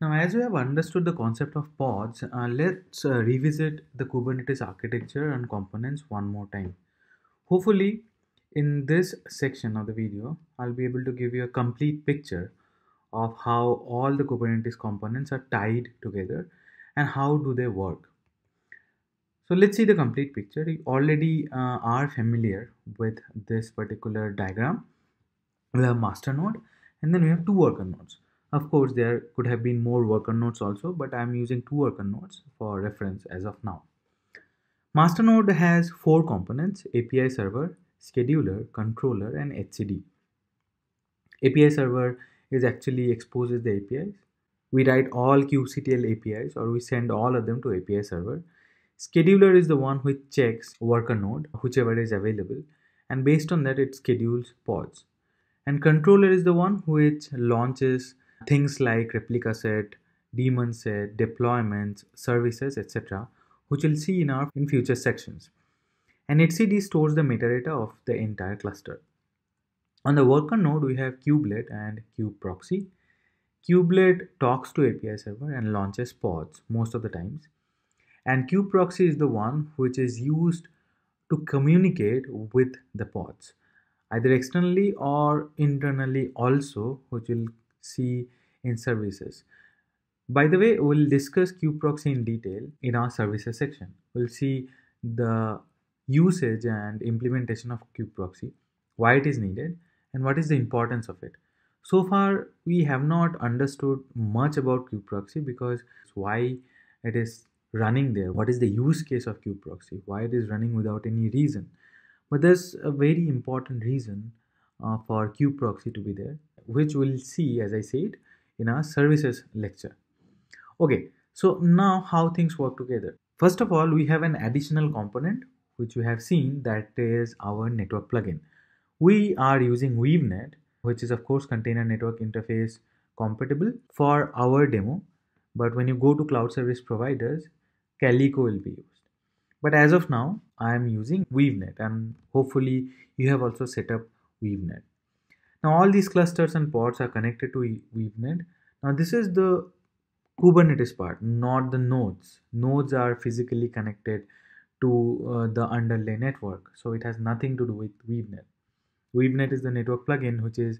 Now, as we have understood the concept of pods, uh, let's uh, revisit the Kubernetes architecture and components one more time. Hopefully, in this section of the video, I'll be able to give you a complete picture of how all the Kubernetes components are tied together and how do they work. So let's see the complete picture. You already uh, are familiar with this particular diagram. We have master node and then we have two worker nodes. Of course, there could have been more worker nodes also, but I'm using two worker nodes for reference as of now. Masternode has four components, API server, scheduler, controller, and HCD. API server is actually exposes the APIs. We write all kubectl APIs or we send all of them to API server. Scheduler is the one which checks worker node, whichever is available, and based on that it schedules pods. And controller is the one which launches things like replica set, daemon set, deployments, services, etc., which we'll see in our in future sections. And etcd stores the metadata of the entire cluster. On the worker node, we have kubelet and kubeproxy. Kubelet talks to API server and launches pods most of the times. And kubeproxy is the one which is used to communicate with the pods, either externally or internally also, which will see in services. By the way, we'll discuss qproxy in detail in our services section. We'll see the usage and implementation of qproxy, why it is needed, and what is the importance of it. So far, we have not understood much about qproxy because why it is running there, what is the use case of qproxy, why it is running without any reason. But there's a very important reason uh, for qproxy to be there which we'll see as I said in our services lecture. Okay, so now how things work together. First of all, we have an additional component which we have seen that is our network plugin. We are using WeaveNet which is of course container network interface compatible for our demo but when you go to cloud service providers Calico will be used. But as of now I am using WeaveNet and hopefully you have also set up WeaveNet. Now all these clusters and pods are connected to Weavenet. Now this is the Kubernetes part, not the nodes. Nodes are physically connected to uh, the underlay network. So it has nothing to do with Weavenet. Weavenet is the network plugin which is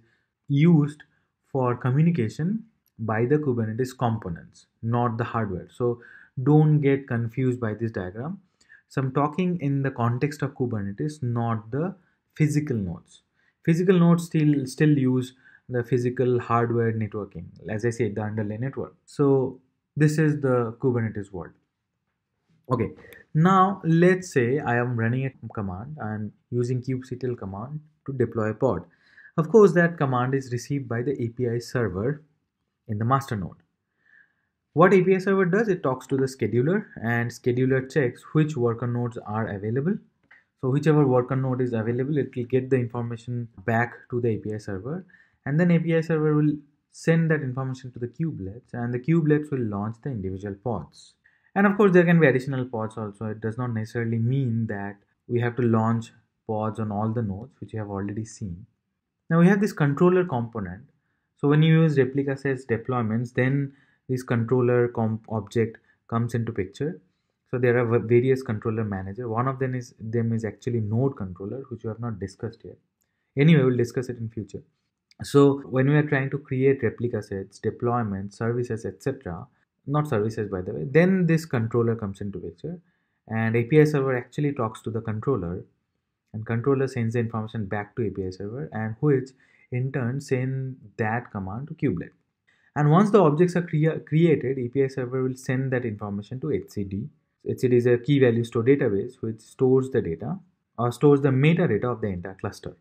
used for communication by the Kubernetes components, not the hardware. So don't get confused by this diagram. So I'm talking in the context of Kubernetes, not the physical nodes. Physical nodes still still use the physical hardware networking, as I said, the underlay network. So this is the Kubernetes world. Okay, now let's say I am running a command and using kubectl command to deploy a pod. Of course, that command is received by the API server in the master node. What API server does, it talks to the scheduler and scheduler checks which worker nodes are available so whichever worker node is available, it will get the information back to the API server and then API server will send that information to the kubelets and the kubelets will launch the individual pods. And of course, there can be additional pods also. It does not necessarily mean that we have to launch pods on all the nodes, which you have already seen. Now we have this controller component. So when you use replica sets deployments, then this controller comp object comes into picture so there are various controller manager one of them is them is actually node controller which we have not discussed yet anyway we'll discuss it in future so when we are trying to create replica sets deployments, services etc not services by the way then this controller comes into picture and api server actually talks to the controller and controller sends the information back to api server and which in turn send that command to kubelet and once the objects are crea created api server will send that information to hcd it's, it is a key value store database which stores the data or uh, stores the metadata of the entire cluster.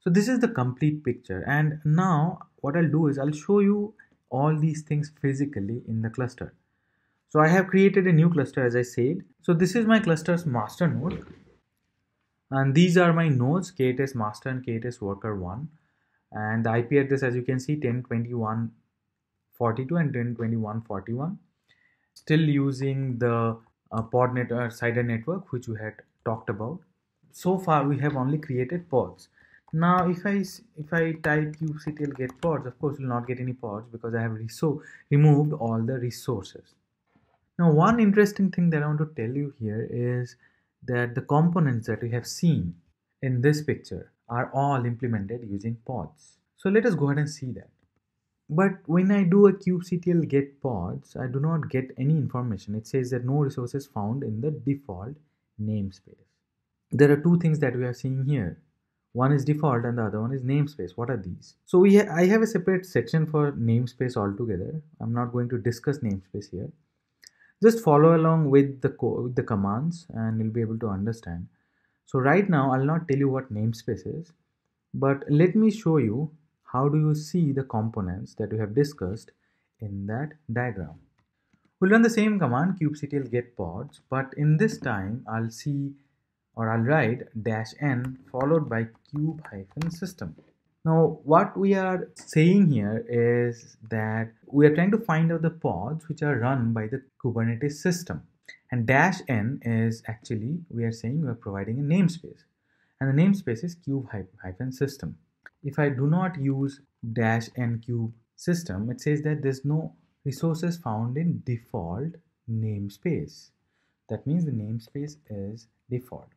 So this is the complete picture. And now what I'll do is I'll show you all these things physically in the cluster. So I have created a new cluster as I said. So this is my cluster's master node. And these are my nodes, KTS master and KTS worker one. And the IP address, as you can see, 1021.42 and 1021.41. Still using the a pod net or uh, side network which we had talked about. So far we have only created pods. Now if I if I type kubectl get pods, of course you will not get any pods because I have so removed all the resources. Now one interesting thing that I want to tell you here is that the components that we have seen in this picture are all implemented using pods. So let us go ahead and see that but when I do a kubectl get pods, I do not get any information. It says that no resources found in the default namespace. There are two things that we are seeing here. One is default and the other one is namespace. What are these? So we ha I have a separate section for namespace altogether. I'm not going to discuss namespace here. Just follow along with the, with the commands and you'll be able to understand. So right now, I'll not tell you what namespace is, but let me show you how do you see the components that we have discussed in that diagram. We'll run the same command kubectl get pods but in this time I'll see or I'll write dash n followed by cube hyphen system. Now what we are saying here is that we are trying to find out the pods which are run by the Kubernetes system and dash n is actually we are saying we are providing a namespace and the namespace is cube hyphen system if I do not use dash n cube system, it says that there's no resources found in default namespace. That means the namespace is default.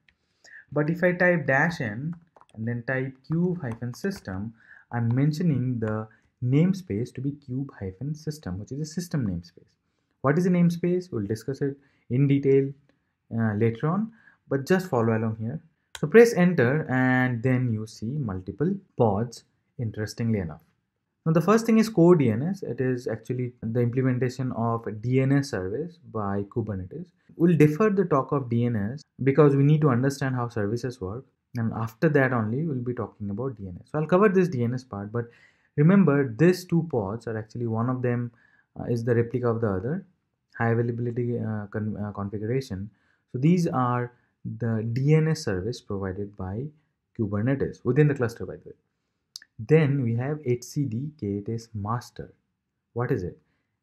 But if I type dash n and then type cube hyphen system, I'm mentioning the namespace to be cube hyphen system, which is a system namespace. What is a namespace? We'll discuss it in detail uh, later on, but just follow along here. So press enter and then you see multiple pods interestingly enough. Now the first thing is core DNS. It is actually the implementation of DNS service by Kubernetes. We'll defer the talk of DNS because we need to understand how services work. And after that only we'll be talking about DNS. So I'll cover this DNS part, but remember these two pods are actually one of them uh, is the replica of the other high availability uh, con uh, configuration. So these are the DNS service provided by Kubernetes within the cluster, by the way. Then we have etcd KTS master. What is it?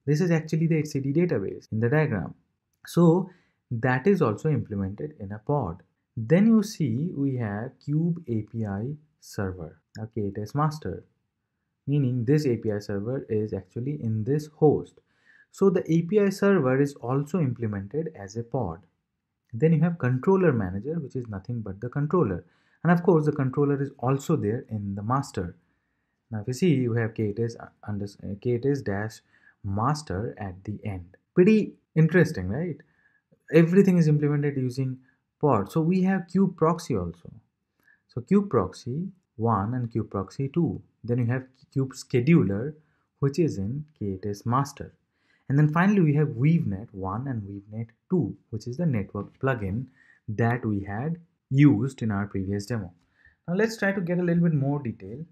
This is actually the HCD database in the diagram. So that is also implemented in a pod. Then you see we have kube API server, okay, it is master, meaning this API server is actually in this host. So the API server is also implemented as a pod. Then you have controller manager, which is nothing but the controller. And of course, the controller is also there in the master. Now, if you see, you have KTS, uh, under, uh, KTS dash master at the end. Pretty interesting, right? Everything is implemented using pod. So we have proxy also. So proxy 1 and proxy 2. Then you have kube scheduler, which is in KTS master. And then finally we have WeaveNet 1 and WeaveNet 2, which is the network plugin that we had used in our previous demo. Now let's try to get a little bit more detail.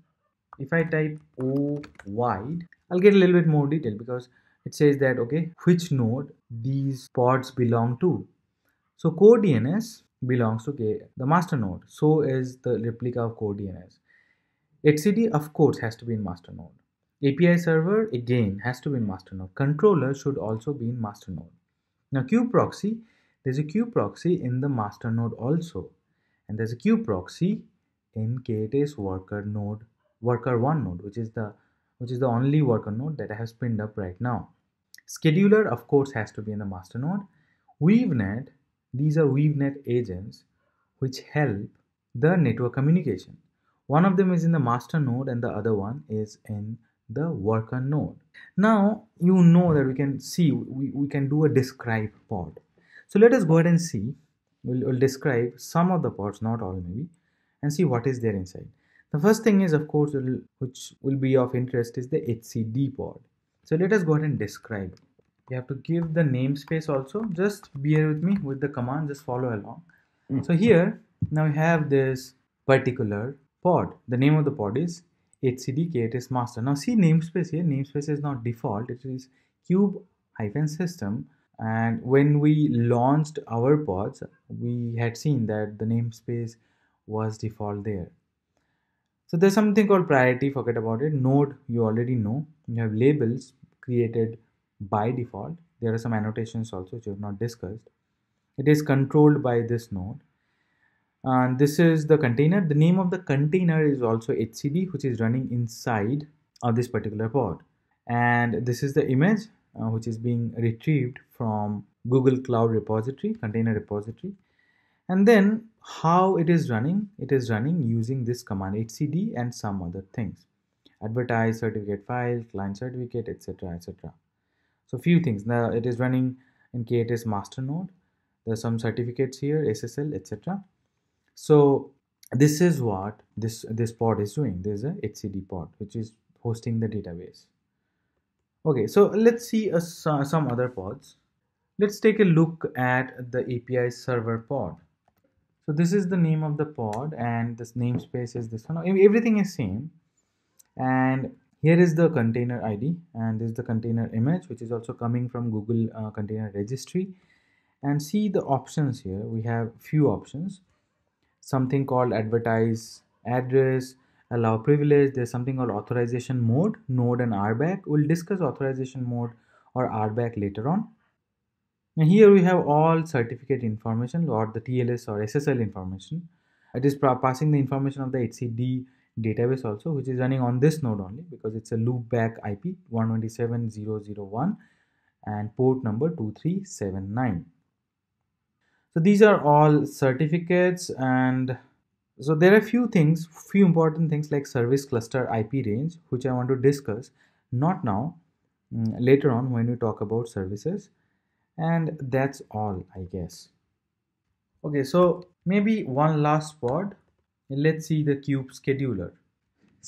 If I type O wide, I'll get a little bit more detail because it says that, okay, which node these pods belong to. So core DNS belongs to okay the master node. So is the replica of core DNS. HCD, of course has to be in master node API server again has to be in master node. Controller should also be in master node. Now queue proxy, there's a queue proxy in the master node also. And there's a queue proxy in KTA's worker node, worker one node, which is the which is the only worker node that I have spinned up right now. Scheduler, of course, has to be in the master node. WeaveNet, these are WeaveNet agents which help the network communication. One of them is in the master node and the other one is in the worker node. Now you know that we can see, we, we can do a describe pod. So let us go ahead and see, we'll, we'll describe some of the pods, not all maybe, and see what is there inside. The first thing is of course, which will be of interest is the HCD pod. So let us go ahead and describe. You have to give the namespace also, just bear with me with the command, just follow along. Mm -hmm. So here, now we have this particular pod. The name of the pod is hcdk it is master now see namespace here namespace is not default it is cube hyphen system and when we launched our pods we had seen that the namespace was default there so there's something called priority forget about it node you already know you have labels created by default there are some annotations also which we have not discussed it is controlled by this node and this is the container the name of the container is also hcd which is running inside of uh, this particular pod and this is the image uh, which is being retrieved from google cloud repository container repository and then how it is running it is running using this command hcd and some other things advertise certificate file client certificate etc etc so few things now it is running in k8s master node There are some certificates here ssl etc so this is what this this pod is doing this is a hcd pod which is hosting the database okay so let's see uh, some other pods let's take a look at the api server pod so this is the name of the pod and this namespace is this one everything is same and here is the container id and this is the container image which is also coming from google uh, container registry and see the options here we have few options something called advertise address allow privilege there's something called authorization mode node and rbac we'll discuss authorization mode or rbac later on and here we have all certificate information or the tls or ssl information it is passing the information of the hcd database also which is running on this node only because it's a loopback ip 127.0.0.1 and port number 2379 so these are all certificates and so there are few things few important things like service cluster ip range which i want to discuss not now mm, later on when we talk about services and that's all i guess okay so maybe one last spot let's see the cube scheduler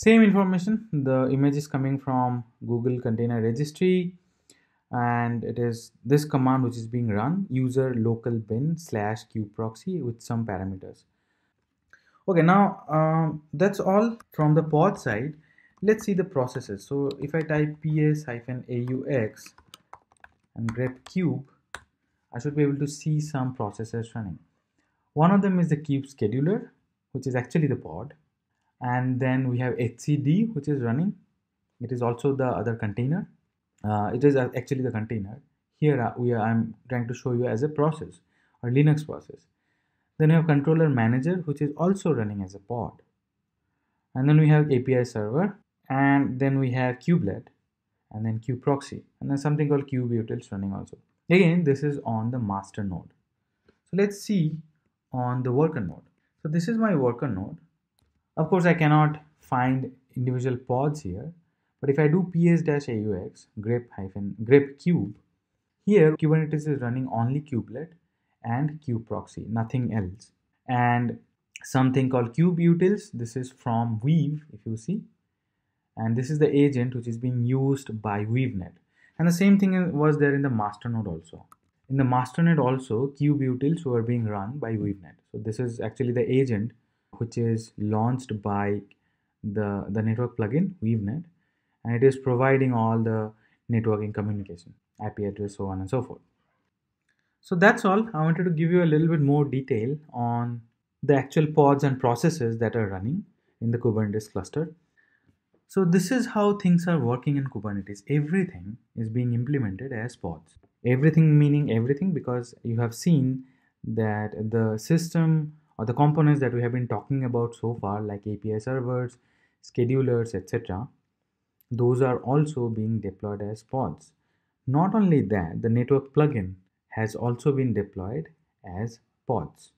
same information the image is coming from google container registry and it is this command which is being run user local bin slash qproxy with some parameters okay now um, that's all from the pod side let's see the processes so if i type ps hyphen aux and grep cube i should be able to see some processes running one of them is the cube scheduler which is actually the pod and then we have hcd which is running it is also the other container uh, it is actually the container. Here uh, we are, I'm trying to show you as a process or Linux process. Then we have controller manager, which is also running as a pod. And then we have API server, and then we have kubelet, and then proxy, and then something called kubutils running also. Again, this is on the master node. So let's see on the worker node. So this is my worker node. Of course, I cannot find individual pods here. But if I do ps-aux grip hyphen grip cube, here Kubernetes is running only kubelet and proxy, nothing else. And something called kubeutils, this is from Weave, if you see. And this is the agent which is being used by WeaveNet. And the same thing was there in the masternode also. In the masternode also, kubutils were being run by WeaveNet. So this is actually the agent which is launched by the, the network plugin WeaveNet and it is providing all the networking communication IP address so on and so forth so that's all I wanted to give you a little bit more detail on the actual pods and processes that are running in the Kubernetes cluster so this is how things are working in Kubernetes everything is being implemented as pods everything meaning everything because you have seen that the system or the components that we have been talking about so far like API servers schedulers etc those are also being deployed as pods. Not only that, the network plugin has also been deployed as pods.